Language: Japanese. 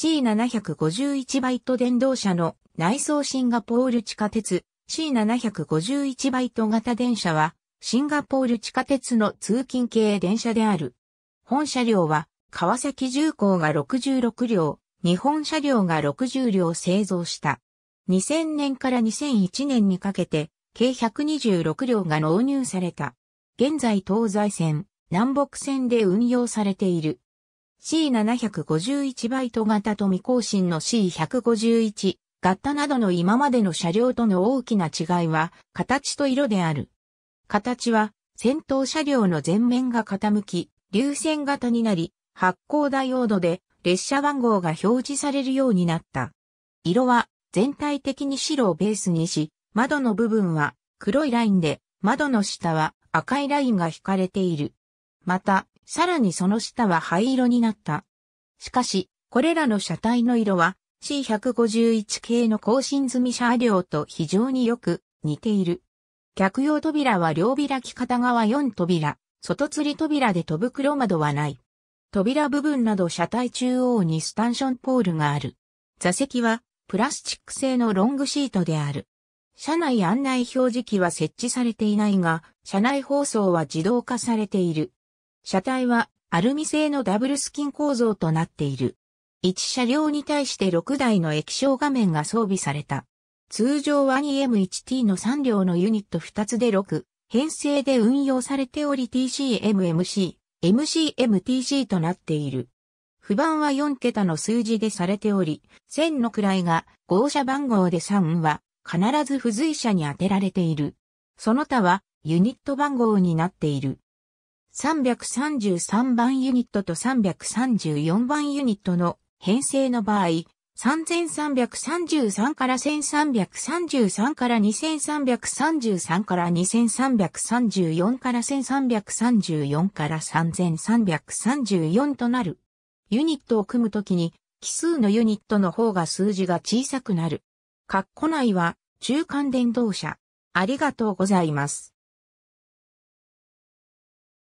C751 バイト電動車の内装シンガポール地下鉄 C751 バイト型電車はシンガポール地下鉄の通勤系電車である。本車両は川崎重工が66両、日本車両が60両製造した。2000年から2001年にかけて計126両が納入された。現在東西線、南北線で運用されている。C751 バイト型と未更新の C151 型などの今までの車両との大きな違いは形と色である。形は先頭車両の前面が傾き、流線型になり、発光ダイオードで列車番号が表示されるようになった。色は全体的に白をベースにし、窓の部分は黒いラインで、窓の下は赤いラインが引かれている。また、さらにその下は灰色になった。しかし、これらの車体の色は C151 系の更新済み車両と非常によく似ている。客用扉は両開き片側4扉、外吊り扉で戸袋窓はない。扉部分など車体中央にスタンションポールがある。座席はプラスチック製のロングシートである。車内案内表示器は設置されていないが、車内放送は自動化されている。車体はアルミ製のダブルスキン構造となっている。1車両に対して6台の液晶画面が装備された。通常は 2M1T の3両のユニット2つで6、編成で運用されており TCMMC、MCMTC となっている。不番は4桁の数字でされており、1000の位が号車番号で3は必ず付随車に当てられている。その他はユニット番号になっている。333番ユニットと334番ユニットの編成の場合、3333から1333から2333から2334から1334から3334となる。ユニットを組むときに奇数のユニットの方が数字が小さくなる。括弧内は中間電動車。ありがとうございます。